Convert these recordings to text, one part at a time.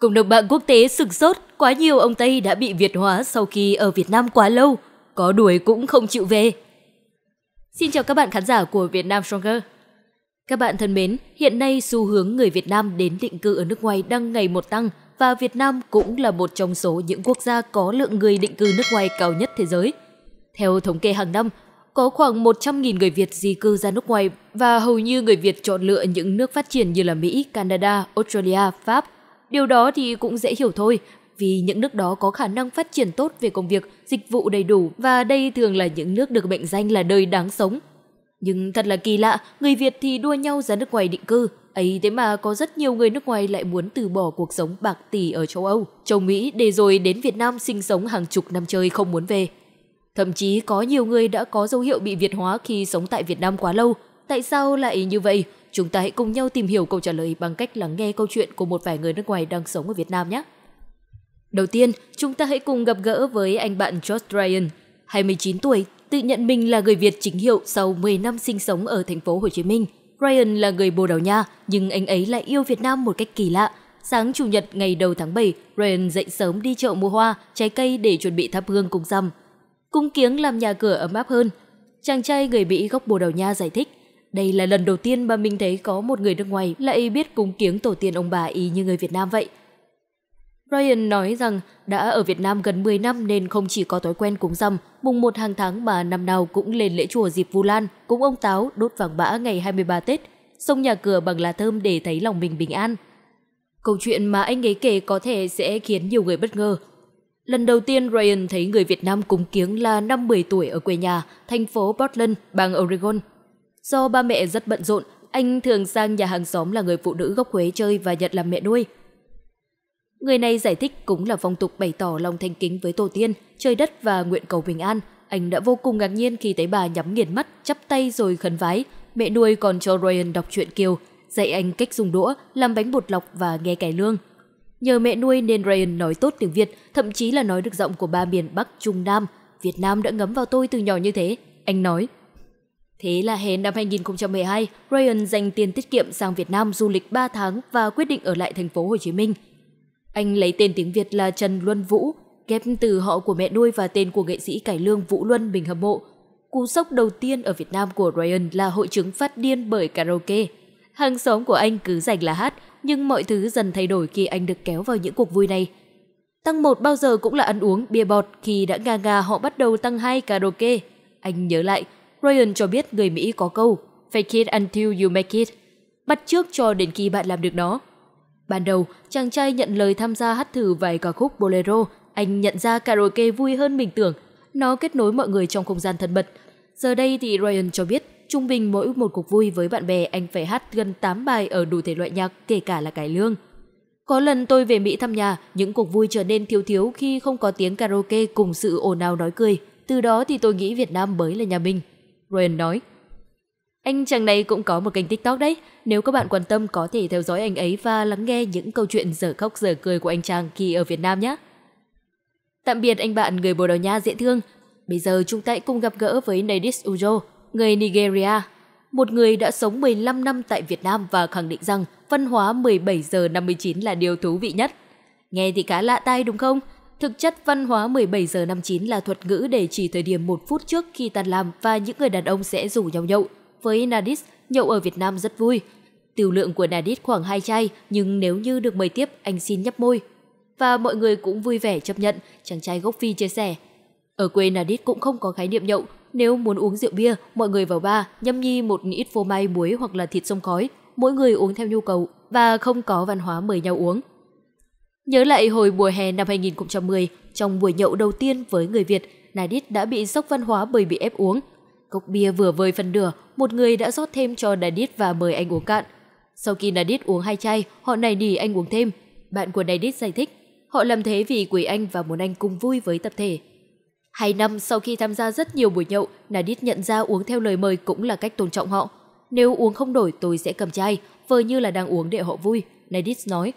Cộng đồng mạng quốc tế sừng sốt, quá nhiều ông Tây đã bị Việt hóa sau khi ở Việt Nam quá lâu, có đuổi cũng không chịu về. Xin chào các bạn khán giả của Việt Nam Stronger. Các bạn thân mến, hiện nay xu hướng người Việt Nam đến định cư ở nước ngoài đang ngày một tăng và Việt Nam cũng là một trong số những quốc gia có lượng người định cư nước ngoài cao nhất thế giới. Theo thống kê hàng năm, có khoảng 100.000 người Việt di cư ra nước ngoài và hầu như người Việt chọn lựa những nước phát triển như là Mỹ, Canada, Australia, Pháp Điều đó thì cũng dễ hiểu thôi, vì những nước đó có khả năng phát triển tốt về công việc, dịch vụ đầy đủ và đây thường là những nước được mệnh danh là đời đáng sống. Nhưng thật là kỳ lạ, người Việt thì đua nhau ra nước ngoài định cư, ấy thế mà có rất nhiều người nước ngoài lại muốn từ bỏ cuộc sống bạc tỷ ở châu Âu, châu Mỹ để rồi đến Việt Nam sinh sống hàng chục năm chơi không muốn về. Thậm chí có nhiều người đã có dấu hiệu bị Việt hóa khi sống tại Việt Nam quá lâu, Tại sao lại như vậy? Chúng ta hãy cùng nhau tìm hiểu câu trả lời bằng cách lắng nghe câu chuyện của một vài người nước ngoài đang sống ở Việt Nam nhé. Đầu tiên, chúng ta hãy cùng gặp gỡ với anh bạn George Ryan, 29 tuổi, tự nhận mình là người Việt chính hiệu sau 10 năm sinh sống ở thành phố Hồ Chí Minh. Ryan là người Bồ Đào Nha, nhưng anh ấy lại yêu Việt Nam một cách kỳ lạ. Sáng Chủ nhật ngày đầu tháng 7, Ryan dậy sớm đi chợ mua hoa, trái cây để chuẩn bị thắp hương cùng rằm. Cung kiếng làm nhà cửa ấm áp hơn. Chàng trai người Mỹ gốc Bồ Đào Nha giải thích đây là lần đầu tiên mà mình thấy có một người nước ngoài lại biết cúng kiếng tổ tiên ông bà y như người Việt Nam vậy. Ryan nói rằng đã ở Việt Nam gần 10 năm nên không chỉ có thói quen cúng rằm, mùng 1 hàng tháng mà năm nào cũng lên lễ chùa dịp Vu Lan, cúng ông Táo đốt vàng mã ngày 23 Tết, xông nhà cửa bằng lá thơm để thấy lòng mình bình an. Câu chuyện mà anh ấy kể có thể sẽ khiến nhiều người bất ngờ. Lần đầu tiên Ryan thấy người Việt Nam cúng kiếng là năm 10 tuổi ở quê nhà, thành phố Portland, bang Oregon, Do ba mẹ rất bận rộn, anh thường sang nhà hàng xóm là người phụ nữ gốc Huế chơi và nhận làm mẹ nuôi. Người này giải thích cũng là phong tục bày tỏ lòng thanh kính với tổ tiên, chơi đất và nguyện cầu bình an. Anh đã vô cùng ngạc nhiên khi thấy bà nhắm nghiền mắt, chắp tay rồi khấn vái. Mẹ nuôi còn cho Ryan đọc truyện Kiều, dạy anh cách dùng đũa, làm bánh bột lọc và nghe cải lương. Nhờ mẹ nuôi nên Ryan nói tốt tiếng Việt, thậm chí là nói được giọng của ba miền Bắc, Trung, Nam. Việt Nam đã ngấm vào tôi từ nhỏ như thế, anh nói. Thế là hè năm 2012, Ryan dành tiền tiết kiệm sang Việt Nam du lịch 3 tháng và quyết định ở lại thành phố Hồ Chí Minh. Anh lấy tên tiếng Việt là Trần Luân Vũ, ghép từ họ của mẹ nuôi và tên của nghệ sĩ cải lương Vũ Luân mình hâm mộ. Cú sốc đầu tiên ở Việt Nam của Ryan là hội chứng phát điên bởi karaoke. Hàng xóm của anh cứ rảnh là hát, nhưng mọi thứ dần thay đổi khi anh được kéo vào những cuộc vui này. Tăng một bao giờ cũng là ăn uống, bia bọt, khi đã nga ngà họ bắt đầu tăng hai karaoke. Anh nhớ lại, Ryan cho biết người Mỹ có câu Fake it until you make it Bắt trước cho đến khi bạn làm được nó. Ban đầu, chàng trai nhận lời tham gia hát thử vài ca khúc bolero. Anh nhận ra karaoke vui hơn mình tưởng. Nó kết nối mọi người trong không gian thân mật. Giờ đây thì Ryan cho biết trung bình mỗi một cuộc vui với bạn bè anh phải hát gần 8 bài ở đủ thể loại nhạc kể cả là cải lương. Có lần tôi về Mỹ thăm nhà, những cuộc vui trở nên thiếu thiếu khi không có tiếng karaoke cùng sự ồn ào nói cười. Từ đó thì tôi nghĩ Việt Nam mới là nhà mình. Ryan nói. Anh chàng này cũng có một kênh TikTok đấy, nếu các bạn quan tâm có thể theo dõi anh ấy và lắng nghe những câu chuyện dở khóc dở cười của anh chàng khi ở Việt Nam nhé. Tạm biệt anh bạn người Bồ Đào Nha dễ thương. Bây giờ chúng ta hãy cùng gặp gỡ với Nadis Ujo, người Nigeria, một người đã sống 15 năm tại Việt Nam và khẳng định rằng văn hóa 17 giờ 59 là điều thú vị nhất. Nghe thì khá lạ tai đúng không? Thực chất văn hóa 17 giờ 59 là thuật ngữ để chỉ thời điểm một phút trước khi tan làm và những người đàn ông sẽ rủ nhau nhậu. Với Nadis, nhậu ở Việt Nam rất vui. Tiểu lượng của Nadis khoảng hai chai, nhưng nếu như được mời tiếp, anh xin nhấp môi. Và mọi người cũng vui vẻ chấp nhận, chàng trai gốc phi chia sẻ. Ở quê Nadis cũng không có khái niệm nhậu, nếu muốn uống rượu bia, mọi người vào bar, nhâm nhi một ít phô mai muối hoặc là thịt sông khói, mỗi người uống theo nhu cầu và không có văn hóa mời nhau uống. Nhớ lại hồi mùa hè năm 2010, trong buổi nhậu đầu tiên với người Việt, Nadit đã bị sốc văn hóa bởi bị ép uống. Cốc bia vừa vơi phần nửa, một người đã rót thêm cho Nadit và mời anh uống cạn. Sau khi Nadit uống hai chai, họ này nỉ anh uống thêm. Bạn của Nadit giải thích, họ làm thế vì quý anh và muốn anh cùng vui với tập thể. Hai năm sau khi tham gia rất nhiều buổi nhậu, Nadit nhận ra uống theo lời mời cũng là cách tôn trọng họ. Nếu uống không đổi tôi sẽ cầm chai, vờ như là đang uống để họ vui, Nadit nói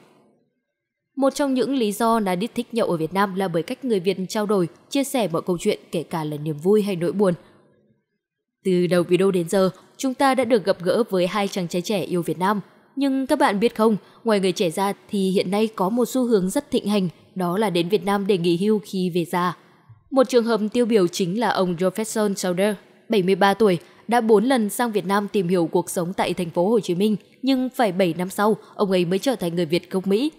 một trong những lý do là Nadit thích nhậu ở Việt Nam là bởi cách người Việt trao đổi, chia sẻ mọi câu chuyện kể cả là niềm vui hay nỗi buồn. Từ đầu video đến giờ, chúng ta đã được gặp gỡ với hai chàng trai trẻ yêu Việt Nam. Nhưng các bạn biết không, ngoài người trẻ ra thì hiện nay có một xu hướng rất thịnh hành, đó là đến Việt Nam để nghỉ hưu khi về già. Một trường hợp tiêu biểu chính là ông Jefferson Sauder, 73 tuổi, đã 4 lần sang Việt Nam tìm hiểu cuộc sống tại thành phố Hồ Chí Minh, nhưng phải 7 năm sau, ông ấy mới trở thành người Việt gốc Mỹ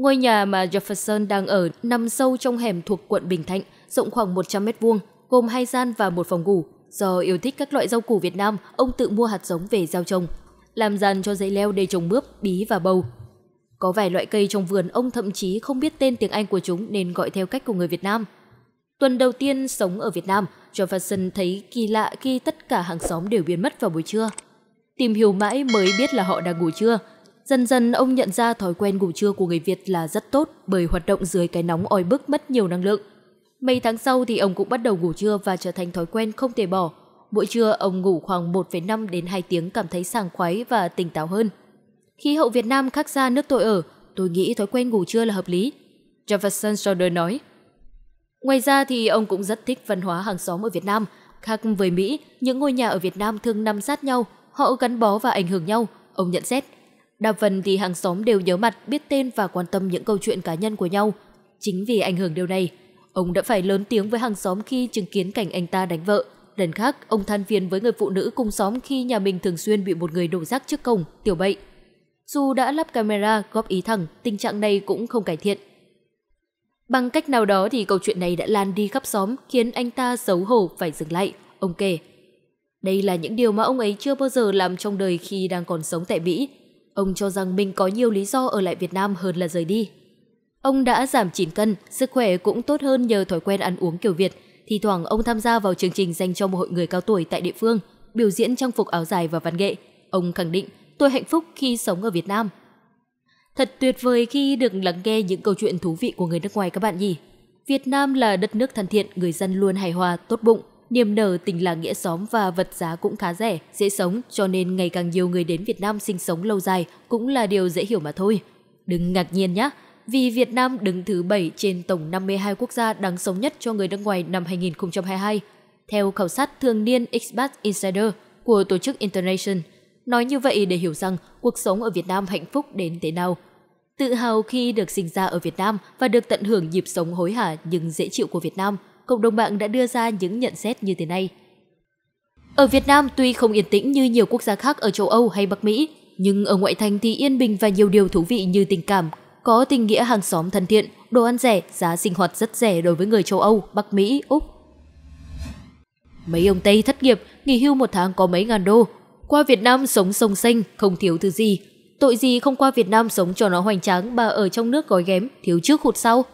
Ngôi nhà mà Jefferson đang ở nằm sâu trong hẻm thuộc quận Bình Thạnh, rộng khoảng 100 mét vuông, gồm hai gian và một phòng ngủ. Do yêu thích các loại rau củ Việt Nam, ông tự mua hạt giống về gieo trồng, làm giàn cho dãy leo để trồng mướp, bí và bầu. Có vài loại cây trong vườn ông thậm chí không biết tên tiếng Anh của chúng nên gọi theo cách của người Việt Nam. Tuần đầu tiên sống ở Việt Nam, Jefferson thấy kỳ lạ khi tất cả hàng xóm đều biến mất vào buổi trưa. Tìm hiểu mãi mới biết là họ đang ngủ trưa, Dần dần ông nhận ra thói quen ngủ trưa của người Việt là rất tốt bởi hoạt động dưới cái nóng oi bức mất nhiều năng lượng. Mấy tháng sau thì ông cũng bắt đầu ngủ trưa và trở thành thói quen không thể bỏ. Mỗi trưa ông ngủ khoảng 1,5 đến 2 tiếng cảm thấy sảng khoái và tỉnh táo hơn. Khí hậu Việt Nam khác xa nước tôi ở, tôi nghĩ thói quen ngủ trưa là hợp lý. Jefferson Schroeder nói. Ngoài ra thì ông cũng rất thích văn hóa hàng xóm ở Việt Nam. Khác với Mỹ, những ngôi nhà ở Việt Nam thường nằm sát nhau, họ gắn bó và ảnh hưởng nhau, ông nhận xét. Đa phần thì hàng xóm đều nhớ mặt, biết tên và quan tâm những câu chuyện cá nhân của nhau. Chính vì ảnh hưởng điều này, ông đã phải lớn tiếng với hàng xóm khi chứng kiến cảnh anh ta đánh vợ. Lần khác, ông than phiền với người phụ nữ cùng xóm khi nhà mình thường xuyên bị một người đổ rác trước cổng, tiểu bậy. Dù đã lắp camera, góp ý thẳng, tình trạng này cũng không cải thiện. Bằng cách nào đó thì câu chuyện này đã lan đi khắp xóm, khiến anh ta xấu hổ phải dừng lại. Ông kể, đây là những điều mà ông ấy chưa bao giờ làm trong đời khi đang còn sống tại Mỹ. Ông cho rằng mình có nhiều lý do ở lại Việt Nam hơn là rời đi. Ông đã giảm 9 cân, sức khỏe cũng tốt hơn nhờ thói quen ăn uống kiểu Việt. Thì thoảng ông tham gia vào chương trình dành cho một hội người cao tuổi tại địa phương, biểu diễn trang phục áo dài và văn nghệ. Ông khẳng định, tôi hạnh phúc khi sống ở Việt Nam. Thật tuyệt vời khi được lắng nghe những câu chuyện thú vị của người nước ngoài các bạn nhỉ. Việt Nam là đất nước thân thiện, người dân luôn hài hòa, tốt bụng. Niềm nở tình làng nghĩa xóm và vật giá cũng khá rẻ, dễ sống cho nên ngày càng nhiều người đến Việt Nam sinh sống lâu dài cũng là điều dễ hiểu mà thôi. Đừng ngạc nhiên nhé, vì Việt Nam đứng thứ 7 trên tổng 52 quốc gia đáng sống nhất cho người nước ngoài năm 2022, theo khảo sát thường niên Expat Insider của tổ chức International. Nói như vậy để hiểu rằng cuộc sống ở Việt Nam hạnh phúc đến thế nào. Tự hào khi được sinh ra ở Việt Nam và được tận hưởng nhịp sống hối hả nhưng dễ chịu của Việt Nam – cộng đồng mạng đã đưa ra những nhận xét như thế này. Ở Việt Nam tuy không yên tĩnh như nhiều quốc gia khác ở châu Âu hay Bắc Mỹ, nhưng ở ngoại thành thì yên bình và nhiều điều thú vị như tình cảm, có tình nghĩa hàng xóm thân thiện, đồ ăn rẻ, giá sinh hoạt rất rẻ đối với người châu Âu, Bắc Mỹ, Úc. Mấy ông Tây thất nghiệp, nghỉ hưu một tháng có mấy ngàn đô. Qua Việt Nam sống sông xanh, không thiếu thứ gì. Tội gì không qua Việt Nam sống cho nó hoành tráng mà ở trong nước gói ghém, thiếu trước hụt sau,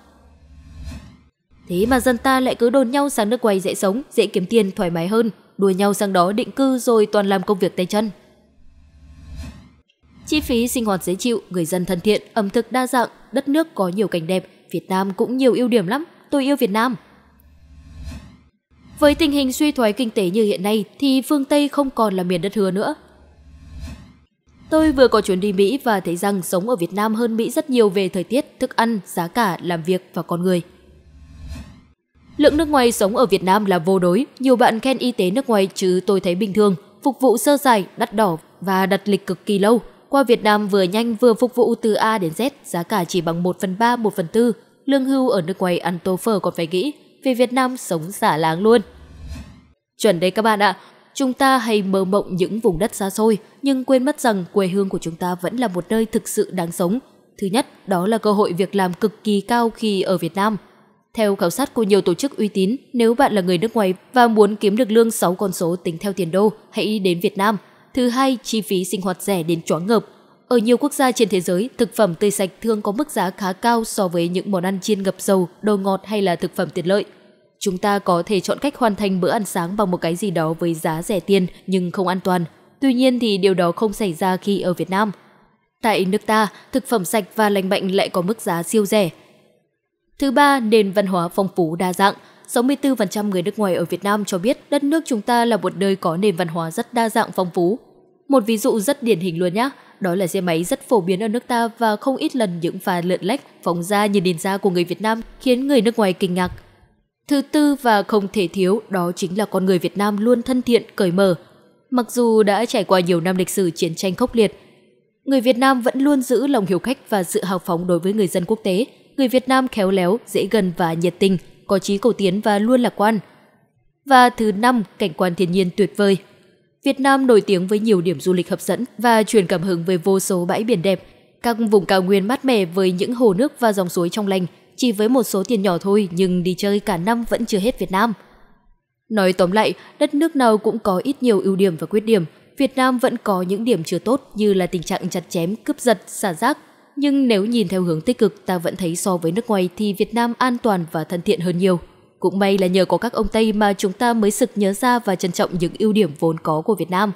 Thế mà dân ta lại cứ đồn nhau sang nước quay dễ sống, dễ kiếm tiền, thoải mái hơn, đùa nhau sang đó định cư rồi toàn làm công việc tay chân. Chi phí sinh hoạt dễ chịu, người dân thân thiện, ẩm thực đa dạng, đất nước có nhiều cảnh đẹp, Việt Nam cũng nhiều ưu điểm lắm, tôi yêu Việt Nam. Với tình hình suy thoái kinh tế như hiện nay thì phương Tây không còn là miền đất hứa nữa. Tôi vừa có chuyến đi Mỹ và thấy rằng sống ở Việt Nam hơn Mỹ rất nhiều về thời tiết, thức ăn, giá cả, làm việc và con người. Lượng nước ngoài sống ở Việt Nam là vô đối, nhiều bạn khen y tế nước ngoài chứ tôi thấy bình thường, phục vụ sơ sài, đắt đỏ và đặt lịch cực kỳ lâu. Qua Việt Nam vừa nhanh vừa phục vụ từ A đến Z, giá cả chỉ bằng 1 phần 3, 1 phần 4. Lương hưu ở nước ngoài ăn tô phở còn phải nghĩ, về Việt Nam sống xả láng luôn. Chuẩn đấy các bạn ạ, chúng ta hay mơ mộng những vùng đất xa xôi, nhưng quên mất rằng quê hương của chúng ta vẫn là một nơi thực sự đáng sống. Thứ nhất, đó là cơ hội việc làm cực kỳ cao khi ở Việt Nam. Theo khảo sát của nhiều tổ chức uy tín, nếu bạn là người nước ngoài và muốn kiếm được lương 6 con số tính theo tiền đô, hãy đến Việt Nam. Thứ hai, chi phí sinh hoạt rẻ đến choáng ngợp. Ở nhiều quốc gia trên thế giới, thực phẩm tươi sạch thường có mức giá khá cao so với những món ăn chiên ngập dầu, đồ ngọt hay là thực phẩm tiện lợi. Chúng ta có thể chọn cách hoàn thành bữa ăn sáng bằng một cái gì đó với giá rẻ tiền nhưng không an toàn. Tuy nhiên thì điều đó không xảy ra khi ở Việt Nam. Tại nước ta, thực phẩm sạch và lành mạnh lại có mức giá siêu rẻ, Thứ ba, nền văn hóa phong phú đa dạng. 64% người nước ngoài ở Việt Nam cho biết đất nước chúng ta là một nơi có nền văn hóa rất đa dạng phong phú. Một ví dụ rất điển hình luôn nhé, đó là xe máy rất phổ biến ở nước ta và không ít lần những pha lượn lách phóng ra như đền da của người Việt Nam khiến người nước ngoài kinh ngạc. Thứ tư và không thể thiếu đó chính là con người Việt Nam luôn thân thiện, cởi mở. Mặc dù đã trải qua nhiều năm lịch sử chiến tranh khốc liệt, người Việt Nam vẫn luôn giữ lòng hiếu khách và sự hào phóng đối với người dân quốc tế – người Việt Nam khéo léo, dễ gần và nhiệt tình, có chí cầu tiến và luôn lạc quan. Và thứ năm, cảnh quan thiên nhiên tuyệt vời. Việt Nam nổi tiếng với nhiều điểm du lịch hấp dẫn và truyền cảm hứng với vô số bãi biển đẹp, các vùng cao nguyên mát mẻ với những hồ nước và dòng suối trong lành. Chỉ với một số tiền nhỏ thôi nhưng đi chơi cả năm vẫn chưa hết Việt Nam. Nói tóm lại, đất nước nào cũng có ít nhiều ưu điểm và khuyết điểm. Việt Nam vẫn có những điểm chưa tốt như là tình trạng chặt chém, cướp giật, xả rác, nhưng nếu nhìn theo hướng tích cực ta vẫn thấy so với nước ngoài thì Việt Nam an toàn và thân thiện hơn nhiều. Cũng may là nhờ có các ông Tây mà chúng ta mới sực nhớ ra và trân trọng những ưu điểm vốn có của Việt Nam.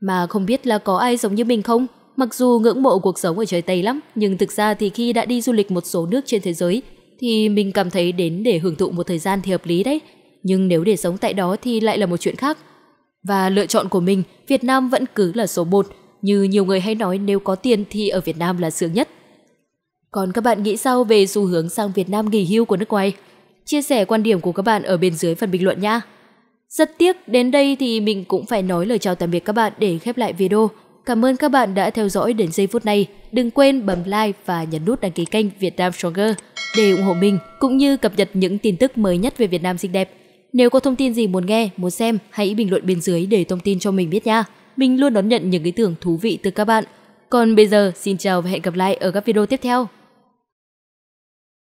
Mà không biết là có ai giống như mình không? Mặc dù ngưỡng mộ cuộc sống ở trời Tây lắm, nhưng thực ra thì khi đã đi du lịch một số nước trên thế giới thì mình cảm thấy đến để hưởng thụ một thời gian thì hợp lý đấy. Nhưng nếu để sống tại đó thì lại là một chuyện khác. Và lựa chọn của mình, Việt Nam vẫn cứ là số 1 như nhiều người hay nói nếu có tiền thì ở Việt Nam là sướng nhất. Còn các bạn nghĩ sao về xu hướng sang Việt Nam nghỉ hưu của nước ngoài? Chia sẻ quan điểm của các bạn ở bên dưới phần bình luận nha. Rất tiếc, đến đây thì mình cũng phải nói lời chào tạm biệt các bạn để khép lại video. Cảm ơn các bạn đã theo dõi đến giây phút này. Đừng quên bấm like và nhấn nút đăng ký kênh Việt Nam Stronger để ủng hộ mình, cũng như cập nhật những tin tức mới nhất về Việt Nam xinh đẹp. Nếu có thông tin gì muốn nghe, muốn xem, hãy bình luận bên dưới để thông tin cho mình biết nha. Mình luôn đón nhận những ý tưởng thú vị từ các bạn. Còn bây giờ, xin chào và hẹn gặp lại ở các video tiếp theo.